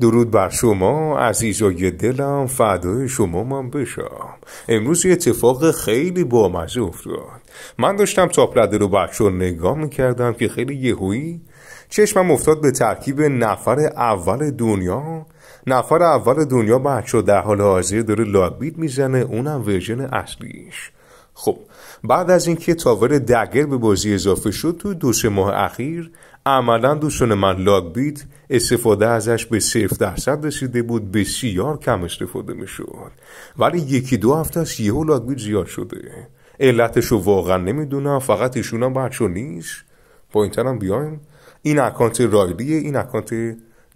درود بر شما عزیزای دلم فدای شما من بشم امروز یه اتفاق خیلی بامزه افتاد من داشتم تاپلده رو بچه نگاه میکردم که خیلی یهویی چشمم افتاد به ترکیب نفر اول دنیا نفر اول دنیا بچه در حال حاضر داره لابید میزنه اونم ورژن اصلیش خب بعد از اینکه تاور دگر به بازی اضافه شد تو دو سه ماه اخیر عملا دوستان من لاگ بیت استفاده ازش به صرف درصد رسیده بود بسیار کم استفاده میشد ولی یکی دو هفته از یهو لاگ بیت زیاد شده علتش رو واقعا نمیدونم فقط ایشون هم بچه نیست پوینتر بیایم این اکانت رایلیه این اکانت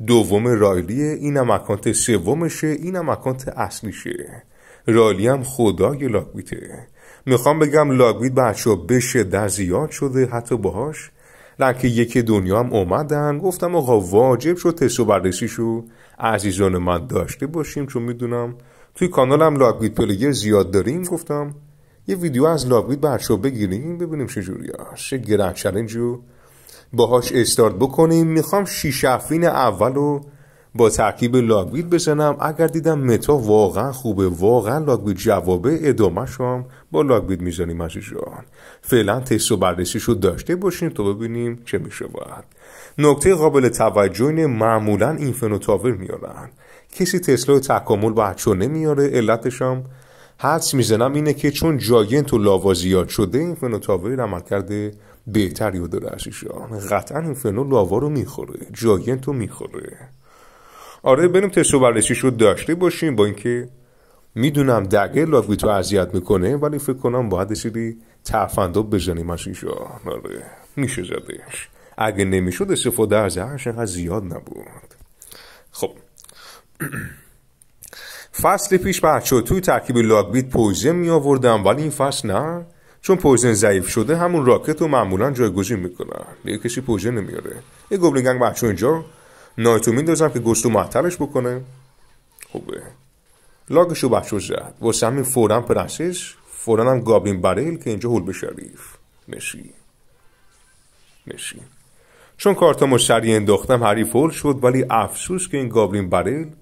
دوم رایلیه اینم اکانت سومشه اینم اکانت اصلیشه رایلی هم خدای لاگویته میخوام بگم لاگویت بچه ها بشه در زیاد شده حتی باهاش لکه یکی دنیا هم اومدن گفتم آقا واجب شد تست و بررسیشو عزیزان من داشته باشیم چون میدونم توی کانالم لاگوید پلیگر زیاد داریم گفتم یه ویدیو از لاگوید برشو بگیریم ببینیم چجوری چه گرن چلنج باهاش استارت بکنیم میخوام شیش اول رو با ترکیب لاگویت بزنم اگر دیدم متا واقعا خوبه واقعا لاگویت جوابه ادامه شم با لاگویت میزنیم از جان فعلا تست و بررسیش رو داشته باشیم تا ببینیم چه میشه باید نکته قابل توجه اینه معمولا این فنوتاور میارن کسی تسلا تکامل بچو نمیاره علتشم هم حدس میزنم اینه که چون جاینت و لاوا زیاد شده این فنوتاور عملکرد بهتری داره عزیزان قطعا این فنو لاوا رو میخوره جاینت رو میخوره آره بریم تست و بررسیش رو داشته باشیم با اینکه میدونم دقیقه لاوی تو اذیت میکنه ولی فکر کنم باید سیری سری بزنیم از اینجا آره میشه زدش اگه نمیشد استفاده از هرش زیاد نبود خب فصل پیش بچه توی ترکیب لاگبیت پویزن می آوردم ولی این فصل نه چون پوزن ضعیف شده همون راکت رو معمولا جایگزین میکنن دیگه کسی پویزن نمیاره یه گوبلینگنگ بچه اینجا نایتو میندازم که گستو معطلش بکنه خوبه لاگش رو بچه زد واسه همین فورا پرنسس فورا هم گابلین بریل که اینجا هول شریف نشی نشی چون کارتامو سریع انداختم هری فول شد ولی افسوس که این گابلین بریل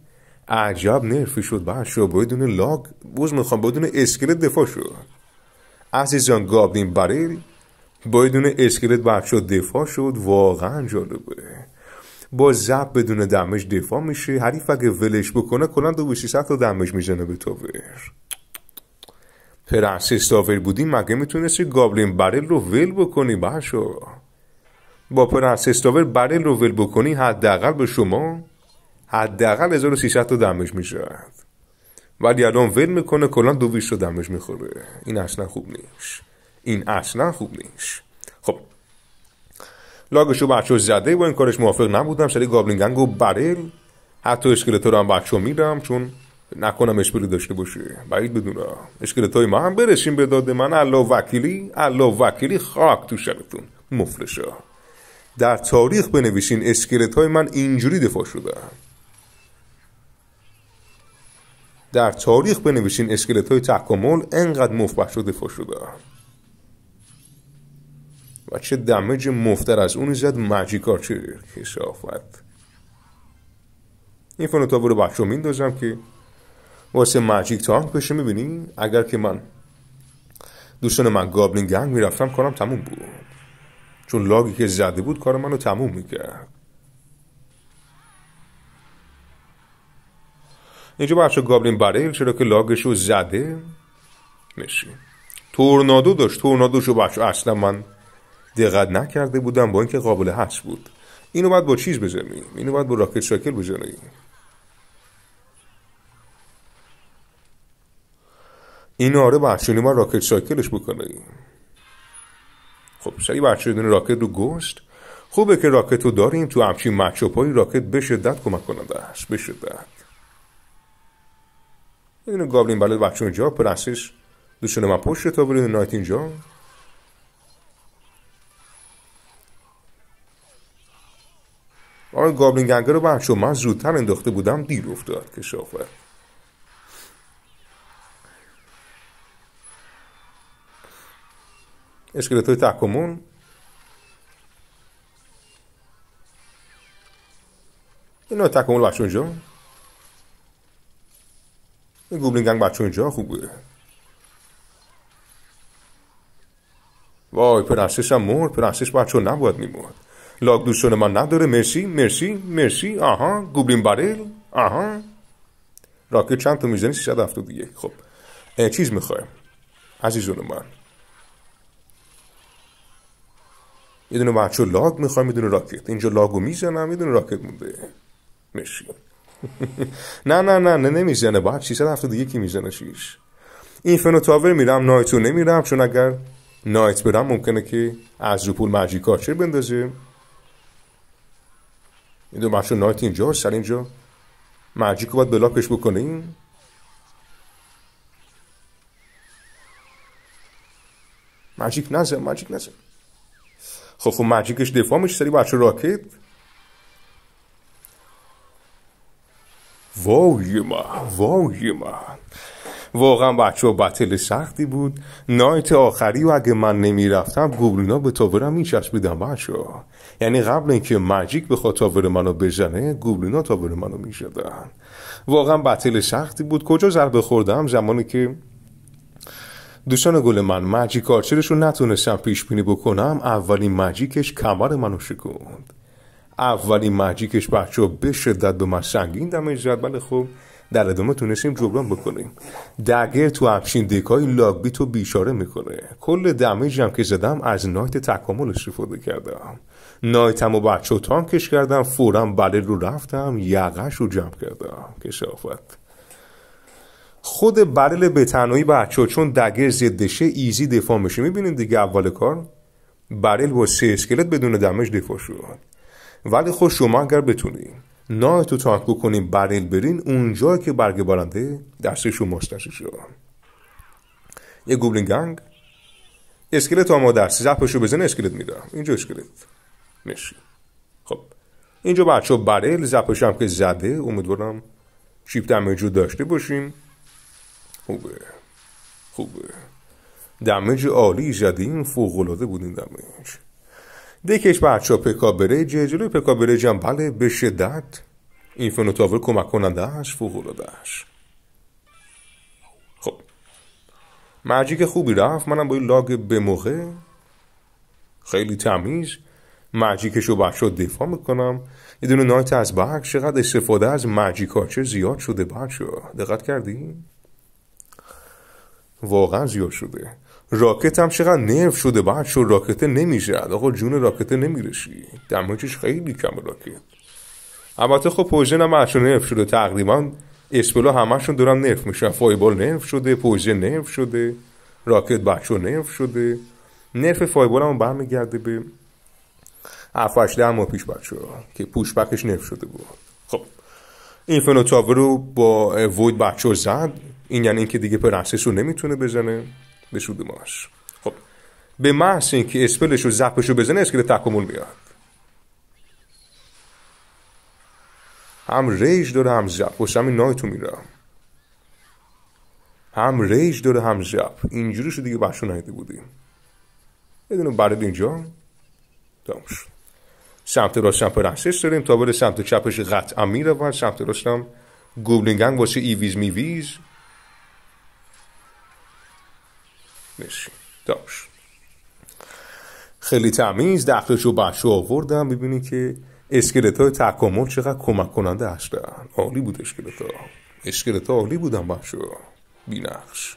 عجب نرفی شد بعد شو بدون لاگ بوز میخوام بدون اسکلت دفاع شد عزیزان گابلین بریل بدون اسکیل دونه اسکلت دفاع شد واقعا جالبه با زب بدون دمج دفاع میشه حریف اگه ولش بکنه کلا دو به تا دمج میزنه به تاور پرنسس بودی مگه میتونستی گابلین برل رو ول بکنی باشو با پرنسس تاور برل رو ول بکنی حداقل به شما حداقل 1300 تا دمج میشد ولی الان ول میکنه کلا دو رو دمج میخوره این اصلا خوب نیست این اصلا خوب نیست خب لاگشو بچه زده با این کارش موافق نبودم سری گابلین گنگ و بریل حتی اسکلتو رو هم بچه میدم چون نکنم اشپلی داشته باشه بعید بدونم های ما هم برسیم به داده من الله وکیلی الله وکیلی خاک تو شرتون مفلشا در تاریخ بنویسین اسکلت های من اینجوری دفاع شده در تاریخ بنویسین اسکلت های تکامل انقدر مفبش دفاع شده و دمج مفتر از اون زد مجیکا چه کسافت این فنوتابو رو بچه میندازم که واسه مجیک تانک بشه میبینی اگر که من دوستان من گابلین گنگ میرفتم کارم تموم بود چون لاگی که زده بود کار منو تموم میکرد اینجا بچه گابلین بریل چرا که لاگش رو زده میشه تورنادو داشت شو بچه اصلا من دقت نکرده بودم با اینکه قابل هش بود اینو باید با چیز بزنیم اینو باید با راکت شاکل بجنیم این آره برچونی ما راکت شاکلش بکنیم خب سری برچونی راکت رو گشت خوبه که راکت رو داریم تو همچین مچوپ های راکت به شدت کمک کننده است به شدت اینو گابلین بلد بچه جا پرسش دوشونه من پشت تا برین نایت اینجا آقای آره، گابلین گنگه رو برشو من زودتر انداخته بودم دیر افتاد که شافه اسکلت های این های تکامل بچه اونجا این گوبلین گنگ بچه اونجا خوبه وای پرنسش هم مرد پرنسش بچه نباید میمود لاک دوشون من نداره مرسی مرسی مرسی آها گوبلین بارل آها راکت چند تا میزنی 371 خب چیز میخوایم عزیزون من یه دونه بچه لاگ میخوایم یه دونه راکت اینجا لاگو میزنم یه دونه راکت مونده مرسی نه نه نه نه نمیزنه باید کی میزنه شیش این فنوتاور میرم نایتو نمیرم چون اگر نایت برم ممکنه که از رو پول ماجیکا بندازه دو بچه نایت اینجا سر اینجا مجیک که باید بلاکش بکنیم مجیک نزه مجیک نزه خب خب مجیکش دفاع میشه سری بچه راکت وای من وای من واقعا بچه ها بطل سختی بود نایت آخری و اگه من نمیرفتم گوبلینا به تاورم میچسبیدم بچه ها یعنی قبل اینکه ماجیک بخواد تاور منو بزنه گوبلینا تاور منو میزدن واقعا بطل سختی بود کجا ضربه خوردم زمانی که دوستان گل من ماجیک آرچرش رو نتونستم پیش بینی بکنم اولین ماجیکش کمر منو شکوند اولین ماجیکش بچه به شدت به من سنگین دمه زد ولی بله خب در ادامه تونستیم جبران بکنیم دگر تو همچین دکای لاگبی تو بیشاره میکنه کل دمیج که زدم از نایت تکامل استفاده کردم نایتم و بچه هم کش کردم فورا بله رو رفتم یقش رو جمع کردم کشافت خود برل بله به تنهایی بچه چون دگر زدشه ایزی دفاع میشه میبینید دیگه اول کار برل بله با سه اسکلت بدون دمش دفاع شد ولی خود شما اگر بتونید نای تو تانک بکنیم برل بله برین اونجا که برگ برنده دست شما استرسی یه گوبلین گنگ اسکلت آماده است زپشو بزن اسکلت میدم اینجا اسکلت خب اینجا بچه برل زپش هم که زده امیدوارم چیپ دمیج رو داشته باشیم خوبه خوبه دمیج عالی زدیم فوقلاده بود این دمیج دکش بچه ها پکا برج جلوی پکا برج هم بله به شدت این تاور کمک کننده اش فوقلاده هست خب که خوبی رفت منم با این لاگ به موقع خیلی تمیز مجیکش رو بچه دفاع میکنم یه دونه نایت از برک چقدر استفاده از چه زیاد شده بچه دقت کردی؟ واقعا زیاد شده راکت هم چقدر نرف شده بچه راکت نمیشه آقا جون راکت نمیرشی دمجش خیلی کم راکت البته خب پوژن هم نرف شده تقریبا اسپلا همشون دارن نرف میشن فایبال نرف شده پوژن نرف شده راکت بچه نرف شده نرف فایبال هم برمیگرده به در ماه پیش بچه ها که پوشبکش نف شده بود خب این فنوتاور رو با وید بچه زد این یعنی اینکه دیگه پرنسس رو نمیتونه بزنه به سود ماش خب به محض اینکه اسپلش رو زپش رو بزنه اسکل تکامل میاد هم ریج داره هم زپ واسه همین نایتو میره هم ریج داره هم زپ اینجوری شو دیگه بحشو نهیده بودیم دونه برد اینجا تموم سمت راستم هم داریم تا بره سمت چپش قطعا میره و سمت راستم گوبلینگنگ واسه ایویز میویز خیلی تمیز دقلش رو بچه آوردم ببینی که اسکلت های تکامل چقدر کمک کننده هستن عالی بود اسکلت ها اسکلت ها عالی بودن بچه بینقش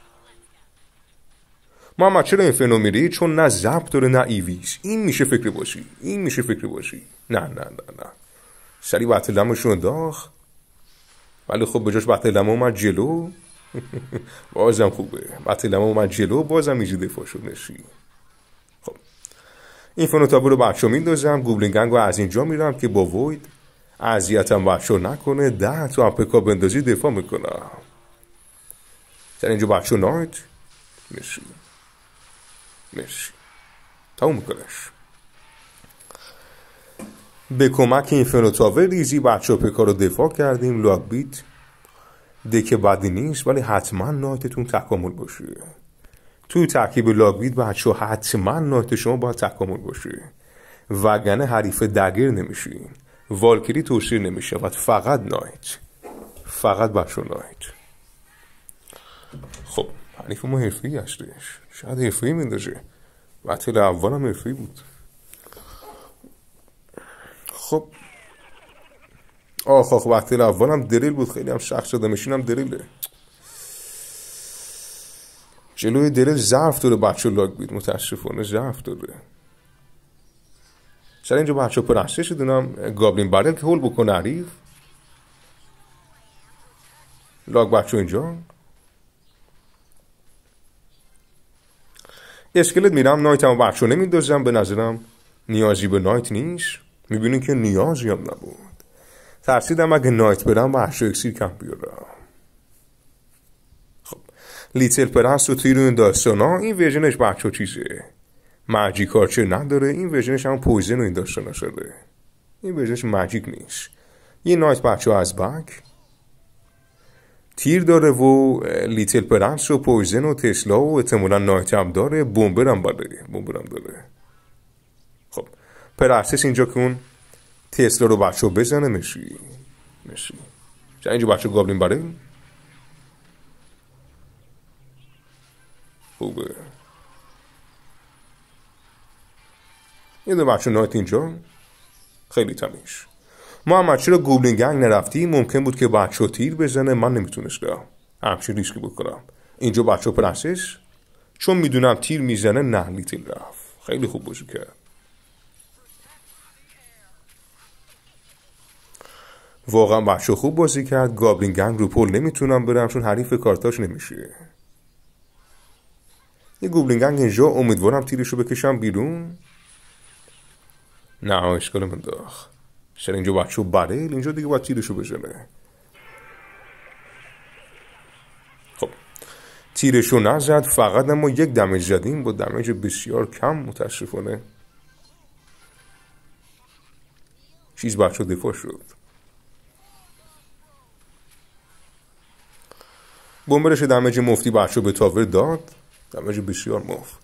محمد چرا این میری چون نه ضبط داره نه ایویز این میشه فکری باشی این میشه فکری باشی نه نه نه نه سری بطل رو انداخت ولی خب بجاش بطل لمه اومد جلو بازم خوبه بطل لمه اومد جلو بازم ایجی دفاع شد نشی خب این فنوتابو رو بچه میندازم گوبلینگنگ رو از اینجا میرم که با وید عذیتم بچه نکنه ده تو هم پکا بندازی دفاع میکنم سر اینجا بچه نایت میشی مرسی تموم به کمک فنوتاوه ریزی بچه و پکار رو دفاع کردیم بیت دکه بدی نیست ولی حتما نایتتون تکامل باشه توی ترکیب بیت بچه حتما نایت شما باید تکامل باشه وگنه حریف دگر نمیشین والکری توشیر نمیشه فقط نایت فقط بچه نایت خب حریف ما حرفی هستش. شاید حرفه‌ای میندازه وطل اول هم حرفه‌ای بود خب آخ آخ وقتی اول هم دریل بود خیلی هم شخص شده مشین هم دریله جلوی دریل زرف داره بچه لاگ بید متاسفانه ظرف داره سر اینجا بچه پرسته شدونم گابلین برل که هول بکن عریف لاگ بچه اینجا اسکلت میرم نایتم هم بخشو نمیدازم به نظرم نیازی به نایت نیست میبینی که نیازی هم نبود ترسیدم اگه نایت برم و اکسیر کم بیارم خب لیتل پرست و تیرون داستان ها این ورژنش بچه چیزه ماجیک چه نداره این ورژنش هم پویزن و این داستان شده این ورژنش ماجیک نیست یه نایت بچه از بک تیر داره و لیتل پرنس و پویزن و تسلا و احتمالا نایت هم داره بومبر هم داره بومبر هم داره خب پرنسس اینجا که اون تسلا رو بچه بزنه میشی مشی اینجا بچه گابلین بره خوبه یه دو بچه نایت اینجا خیلی تمیش محمد چرا گوبلین گنگ نرفتی ممکن بود که بچه تیر بزنه من نمیتونستم همچین ریسکی بکنم اینجا بچه پرنسس چون میدونم تیر میزنه نه تیر رفت خیلی خوب بازی کرد واقعا بچه خوب بازی کرد گابلین گنگ رو پول نمیتونم برم چون حریف کارتاش نمیشه یه گوبلین گنگ اینجا امیدوارم تیرش رو بکشم بیرون نه اشکال منداخت سر اینجا بچه برل اینجا دیگه باید تیرشو بزنه خب تیرشو نزد فقط ما یک دمج زدیم با دمیج بسیار کم متاسفانه چیز بچه دفاع شد بمبرش دمیج مفتی بچه به تاور داد دمیج بسیار مفت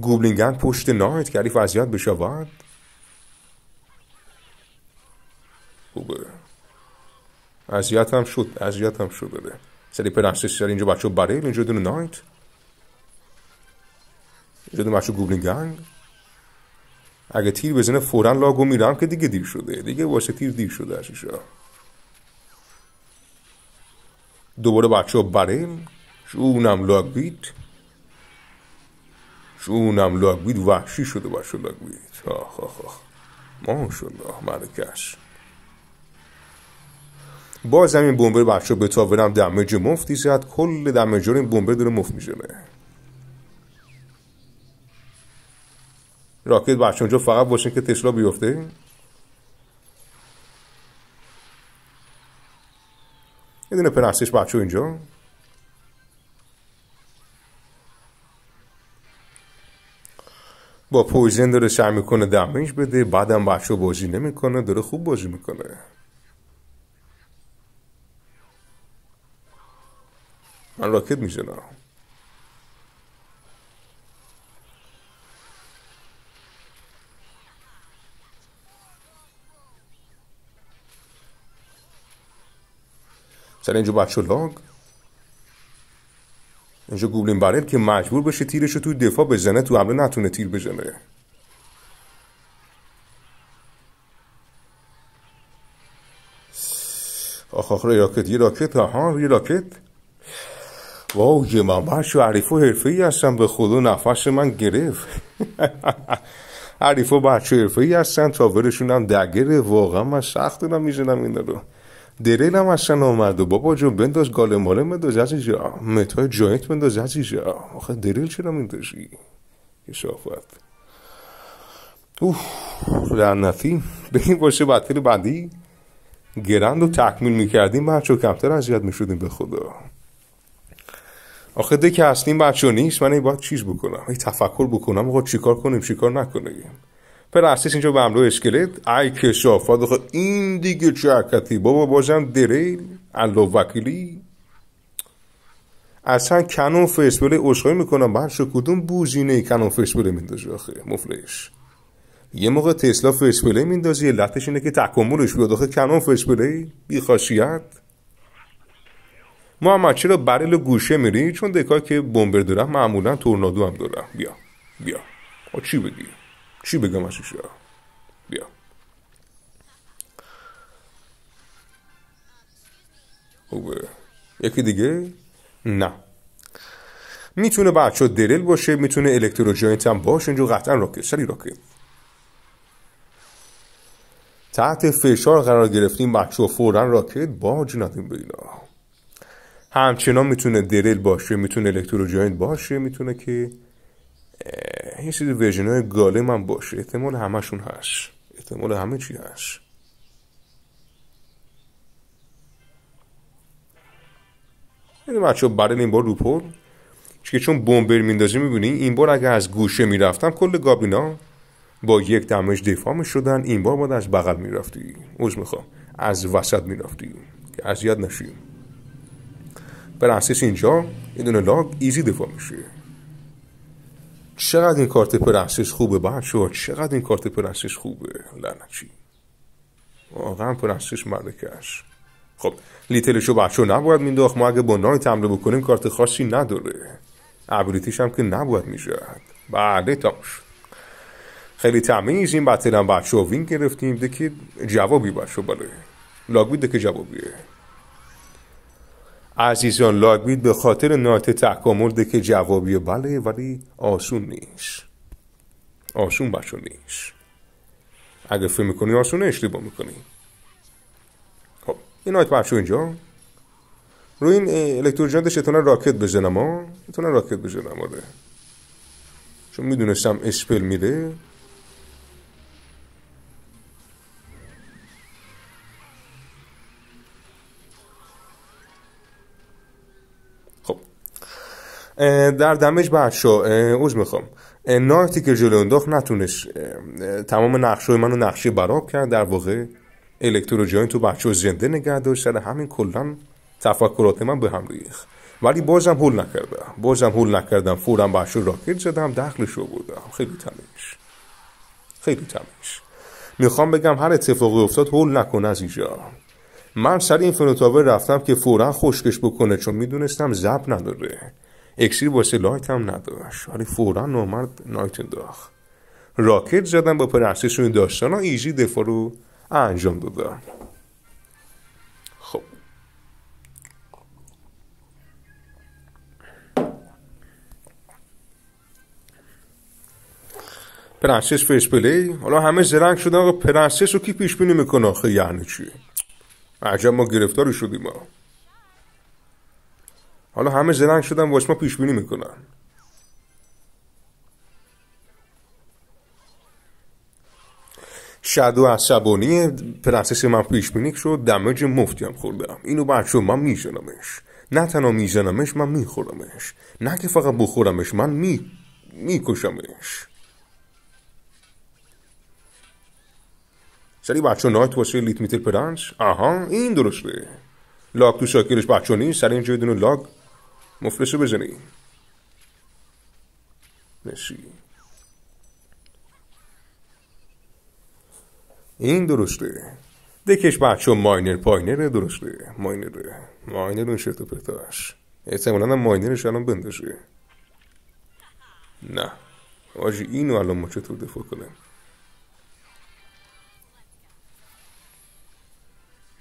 گوبلینگن پشت نایت کلیف اذیت بشود خوبه عذیت هم شد عذیت هم شد بده سری پرنسس سری اینجا بچه بریل اینجا دونه نایت اینجا دونه بچه گوبلین گنگ اگه تیر بزنه فورا لاگو میرم که دیگه دیر شده دیگه واسه تیر دیر شده ایشا دوباره بچه ها بریل شونم لاگ بیت شونم لاگ بیت وحشی شده بچه لاگ بیت آخ آخ آخ ماشالله مرکش باز این بمبر بچه به تاورم دمج مفتی زد کل دمج این بمبر داره مفت میشه راکت بچه اونجا فقط باشین که تسلا بیفته یه دونه پرستش بچه اینجا با پویزن داره سعی میکنه دمج بده بعدم بچه بازی نمیکنه داره خوب بازی میکنه من راکت میزنم سر اینجا بچه لاغ اینجا گوبلین برل که مجبور بشه تیرش توی دفاع بزنه تو حمله نتونه تیر بزنه آخ آخ راکت یه راکت ها یه راکت وای من بچ و عریف و حرفه ای هستن به خدا نفس من گرفت عریف و برش حرفه ای هستن تاورشونم هم دگره واقعا من سخت دارم میزنم این رو دریلم اصلا آمد و بابا جون بنداز گاله ماله بنداز عزیزا متای جایت بنداز عزیزا آخه دریل چرا میندازی کسافت اوه لعنتی بگیم باشه بطری بعدی گرند و تکمیل میکردیم بچه کمتر اذیت میشدیم به خدا آخه ده که اصلیم بچه نیست من باید چیز بکنم این تفکر بکنم آقا چیکار کنیم چیکار نکنیم پرستش اینجا به امرو اسکلت ای کشافت آخه این دیگه چه حرکتی بابا بازم دریل الله وکیلی اصلا کنون فیسبوله اشخایی میکنم برشو کدوم بوزینه کنون فیسبوله میندازی آخه مفلش یه موقع تسلا فیسبوله میندازی علتش اینه که تکاملش بیاد آخه کنون فیسبوله بیخاصیت محمد چرا برل گوشه میری چون دکا که بمبر دارم معمولا تورنادو هم دارم بیا بیا چی بگی چی بگم ایشا بیا اوه، یکی دیگه نه میتونه بچه درل باشه میتونه جاینت هم باشه اینجا قطعا راکت سری راکت تحت فشار قرار گرفتیم بچه فورا راکت باج ندیم به همچنان میتونه دریل باشه میتونه الکترو باشه میتونه که یه سری ویژن های گاله من باشه احتمال همشون هست احتمال همه چی هست این یعنی بچه برای این بار روپول چون بومبر میندازی میبینی این بار اگر از گوشه میرفتم کل گابینا با یک دمش دفاع میشدن این بار باید از بغل میرفتی عوض میخوام از وسط میرفتی که از یاد نشیم بر اساس اینجا این دونه لاگ ایزی دفاع میشه چقدر این کارت اساس خوبه بچه ها چقدر این کارت اساس خوبه لعنتی واقعا اساس ملکش خب لیتلشو بچه نباید مینداخت ما اگه با نایت حمله بکنیم کارت خاصی نداره ابریتیش هم که نباید میشد بله تا خیلی تمیز این بطل هم بچه ها وین گرفتیم ده که جوابی بچه بله لاگ بیده که جوابیه عزیزان لاگوید به خاطر نایت تکامل ده که جوابی بله ولی آسون نیست آسون بچه نیست اگه فکر میکنی آسون اشتباه میکنی خب این نایت بچه اینجا روی این الکتروجندش اتونن راکت بزنم ها راکت بزنم آره چون میدونستم اسپل میده در دمج برشا اوج میخوام نارتی که جلو انداخت نتونش تمام نقشه منو نقشه براب کرد در واقع الکترو جاین تو بچه زنده نگه داشت همین کلا تفکرات من به هم ریخ ولی بازم هول نکردم بازم هول نکردم فورا بچه راکت زدم دخلش رو بودم خیلی تمیش خیلی تمیش میخوام بگم هر اتفاقی افتاد هول نکن از اینجا من سر این فنوتاور رفتم که فورا خشکش بکنه چون میدونستم زب نداره اکسیر واسه لایت هم نداشت ولی فورا نامرد نایت انداخت راکت زدن با رو داستان ها ایزی دفاع رو انجام دادن خب پرنسس فیس پلی حالا همه زرنگ شدن آقا پرنسس رو کی پیش بینی میکنه آخه یعنی چی عجب ما گرفتاری شدیم ما حالا همه زرنگ شدن باش ما پیش بینی میکنن شادو عصبانی پرنسس من پیش بینی شد دمج مفتی هم خوردم اینو بچه من میزنمش نه تنها میزنمش من میخورمش نه که فقط بخورمش من می میکشمش سری بچه نایت واسه لیت میتر پرنس آها این درسته لاک تو ساکرش بچه نیست سری اینجا یه لاک مفلشو بجنی نشی این درسته دکش بچه ماینر پاینر درسته ماینر ماینر اون شرط پرتاش احتمالا هم ماینرش الان بندشه نه آجی اینو الان ما چطور دفع کنم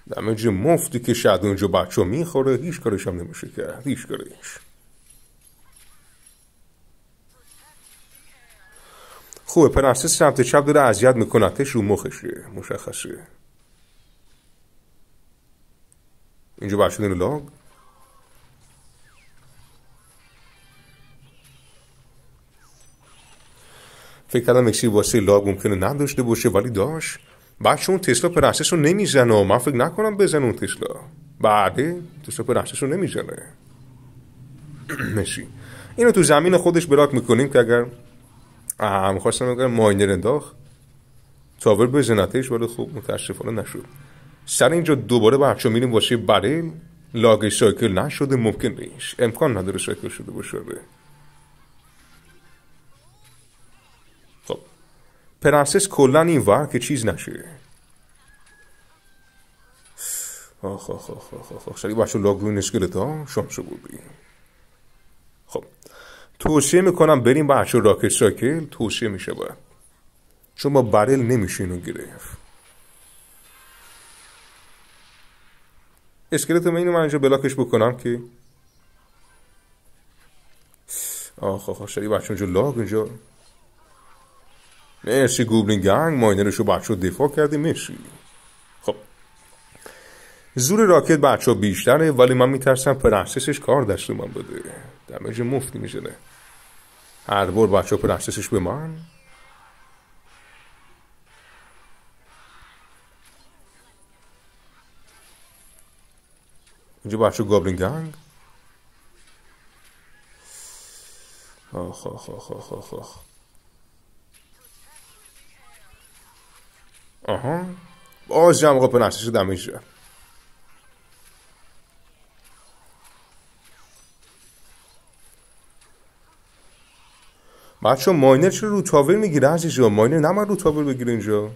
دمج مفتی که شد و بچه میخوره هیچ کارش هم نمیشه کرد هیچ کارش خوبه پرنسس سمت چپ داره اذیت میکنتش رو مخشه مشخصه اینجا بچه لاگ فکر کردم اکسی واسه لاگ ممکنه نداشته باشه ولی داشت بعد اون تسلا پرنسس رو نمیزنه من فکر نکنم بزن اون تسلا بعده تسلا پرنسس رو نمیزنه مسی اینو تو زمین خودش براک میکنیم که اگر میخواستم اگر ماینر انداخت تاور بزنتش ولی خوب متاسفانه نشد سر اینجا دوباره بچه میریم واسه برای لاگ سایکل نشده ممکن نیست امکان نداره سایکل شده باشه پرنسس کلا این ور که چیز نشه آخ آخ آخ آخ آخ آخ شاید بچه شام ها بود بگیم خب توصیه میکنم بریم بچه راکت ساکل توصیه میشه باید چون با برل نمیشه اینو گرفت اسکلت اینو من اینجا بلاکش بکنم که آخ آخ آخ شاید بچه اونجا لاگ اینجا مرسی گوبلین گنگ ما رو بچه دفاع کردیم مرسی خب زور راکت بچه بیشتره ولی من میترسم پرنسسش کار دست من بده دمج مفتی میزنه هر بار بچه پرنسسش به من اینجا بچه گوبلین گنگ آخ آخ آخ آخ آخ, آخ. باز Baş yamğı pınarçısı demiş. بچه ماینر چرا رو تاور میگیره هرچی ماینر من رو تاور بگیره اینجا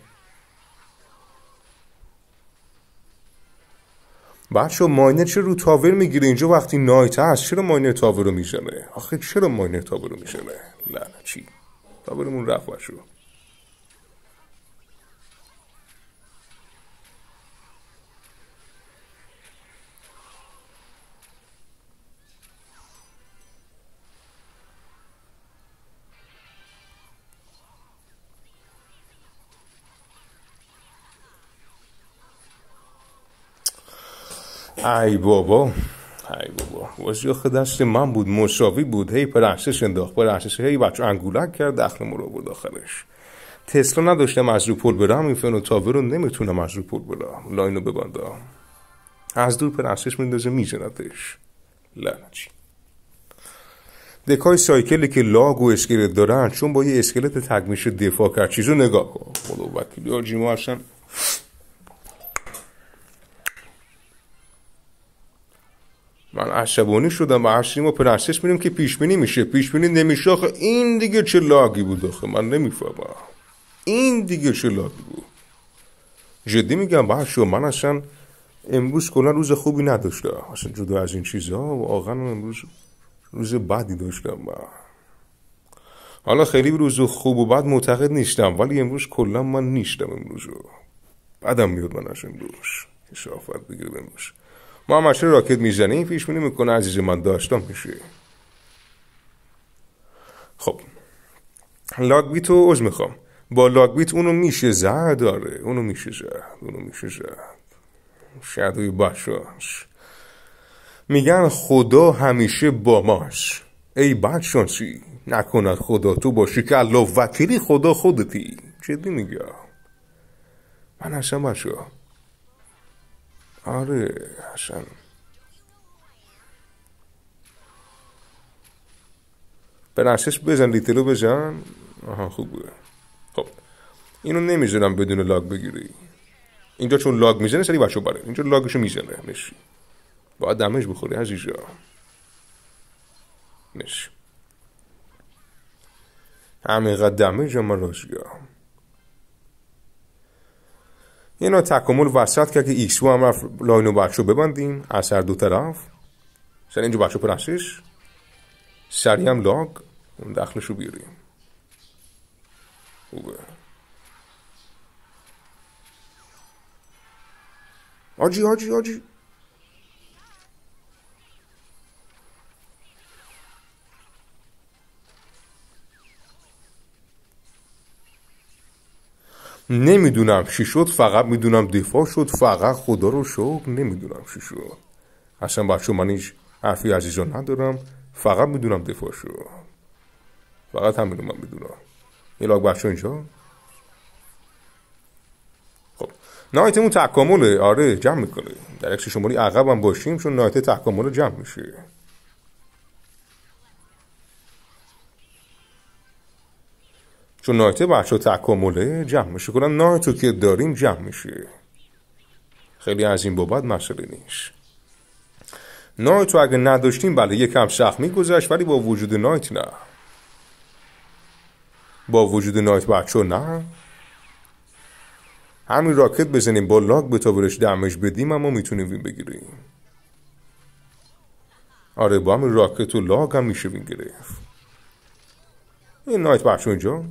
بچه ماینر چرا رو تاور میگیره اینجا وقتی نایت هست چرا ماینر تاور رو میزنه آخه چرا ماینر تاور رو میزنه لعنه چی تاورمون رفت بچه ای بابا ای بابا یه دست من بود مساوی بود هی پرنسس انداخت پرنسس هی بچه انگولک کرد دخل رو بود داخلش تسلا نداشتم از رو برم این تاور رو نمیتونم از رو پل برم لاینو ببندم از دور پرنسس میندازه میجندش لعنتی دکای سایکلی که لاگ و اسکلت دارن چون با یه اسکلت تکمیش دفاع کرد چیزو نگاه کن خدا وکیلی من عصبانی شدم و عصریم و پرنسس میریم که پیش میشه پیش نمیشه آخه این دیگه چه لاگی بود آخه من نمیفهمم این دیگه چه لاگی بود جدی میگم بچه من اصلا امروز کلا روز خوبی نداشتم اصلا جدا از این چیزها واقعا امروز روز بدی داشتم من. حالا خیلی روز خوب و بد معتقد نیستم ولی امروز کلا من نیستم امروز بدم میاد از امروز شافت بگیرم امروز ما هم اشتر راکت این پیش بینی میکنه عزیز من داشتم میشه خب لاک رو عذر میخوام با بیت اونو میشه زر داره اونو میشه زرد اونو میشه زرد شدوی میگن خدا همیشه با ماش ای بدشانسی نکنه خدا تو باشی که الله وکیلی خدا خودتی جدی میگم من اصلا بچه آره به بنفشش بزن لیتلو بزن آها خوب خب اینو نمیزنم بدون لاگ بگیری اینجا چون لاگ میزنه سری بچه بره اینجا لاگشو میزنه نشی باید دمش بخوری عزیزا نشی همینقدر دمج ما هم اینا تکامل وسط که که و هم رفت لاین و بکشو ببندیم اثر دو طرف سر اینجا رو پرسش سریع هم لاغ، اون دخلش رو بیاریم خوبه آجی آجی آجی نمیدونم چی شد فقط میدونم دفاع شد فقط خدا رو شوق نمیدونم چی شد اصلا بچه من هیچ حرفی عزیزا ندارم فقط میدونم دفاع شد فقط همینو من میدونم این لاک بچه اینجا خب نایتمون تکامله آره جمع میکنه در شماری عقب هم باشیم چون نایت تکامل جمع میشه تو نایته بچه تکامله جمع میشه کنن نایتو که داریم جمع میشه خیلی از این بابت مسئله نیست نایتو اگه نداشتیم بله یکم سخت میگذشت ولی با وجود نایت نه با وجود نایت بچه نه همین راکت بزنیم با لاک به دمش بدیم اما میتونیم وین بگیریم آره با همین راکت و لاک هم میشه وین گرفت این نایت بچه اینجا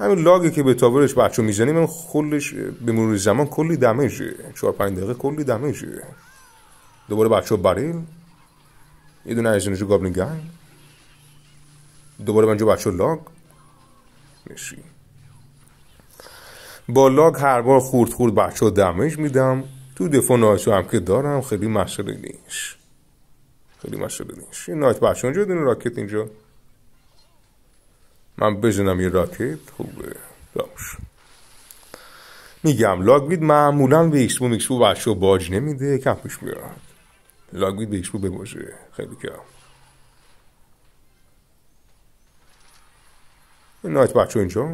همین لاگی که به تاورش بچو میزنیم من کلش به مرور زمان کلی دمیج 4 5 دقیقه کلی دمیج دوباره بچو بریل یه دونه از اینجا گابلین گنگ دوباره منجا بچه لاگ میشی با لاگ هر بار خورد خورد بچه ها دمیج میدم تو دفاع نایتو هم که دارم خیلی مسئله نیست خیلی مسئله نیست این نایت بچه اونجا دونه راکت اینجا من بزنم یه راکت خوبه خب، دامش میگم لاگوید معمولا به ایسپو بو میکس باج نمیده کم پیش میاد لاگوید به ایسپو بو خیلی کم نایت بچه اینجا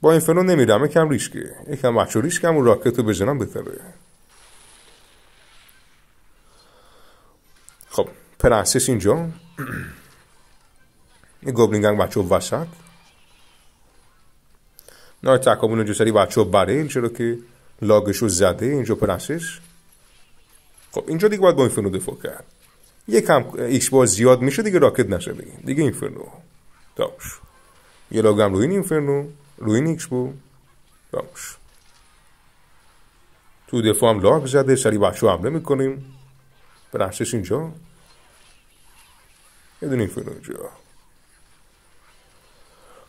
با این فنو نمیرم یکم ریشکه یکم بچه ریسکم و راکت رو بزنم بهتره خب پرنسس اینجا Goblin Gang بچه وسط نه تکامل اونجا سری بچه بره این چرا که رو زده اینجا پرسش خب اینجا دیگه باید با اینفرنو دفاع کرد یکم ایکس باز زیاد میشه دیگه راکت نشه بگیم دیگه اینفرنو دامش یه هم روی این اینفرنو روی این ایکس دامش تو دفاع هم لاگ زده سری بچه حمله میکنیم پرسش اینجا یه دونه اینفرنو اینجا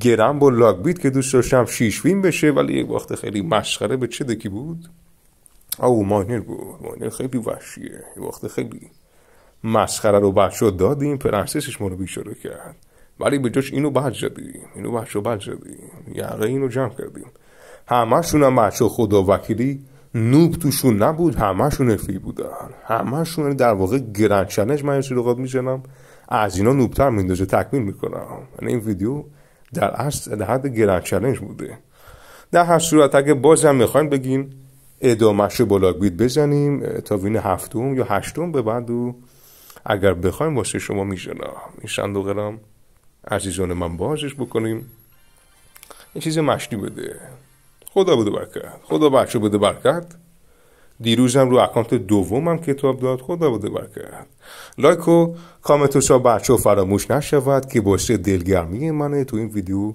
گرم با لاگ بیت که دوست داشتم شیش وین بشه ولی یک وقت خیلی مسخره به چه دکی بود او ماینر بود ماینر خیلی وحشیه یه وقت خیلی مسخره رو بچه دادیم پرنسسش ما رو بیشاره کرد ولی به جاش اینو بد زدیم اینو بچه بد زدیم یقه اینو جمع کردیم همشون هم بچه خدا وکیلی نوب توشون نبود همشون افی بودن همشون یعنی در واقع گرنچنش من یه می میزنم از اینا نوبتر میندازه تکمیل میکنم یعنی این ویدیو در حد گرم چلنج بوده در هر صورت اگه بازم میخوایم بگیم ادامهش رو بلاگ بیت بزنیم تا وین هفتم یا هشتم به بعد و اگر بخوایم واسه شما میشنا این صندوق رام عزیزان من بازش بکنیم این چیز مشتی بده خدا بده برکت خدا بچه بده برکت دیروزم رو اکانت دومم کتاب داد خدا بده کرد لایک و کامنت ها بچه فراموش نشود که باشه دلگرمی منه تو این ویدیو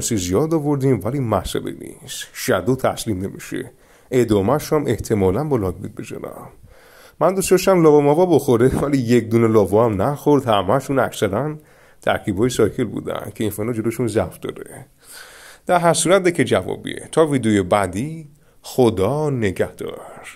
سی زیاد آوردیم ولی مسئله نیست شدو تسلیم نمیشه ادامه هم احتمالا با لاک بید بجنم من دوست داشتم لاوا ماوا بخوره ولی یک دونه لاوا هم نخورد همهشون اکثرا های ساکل بودن که این فنا جلوشون زفت داره در هر صورت که جوابیه تا ویدیوی بعدی خدا نگهدار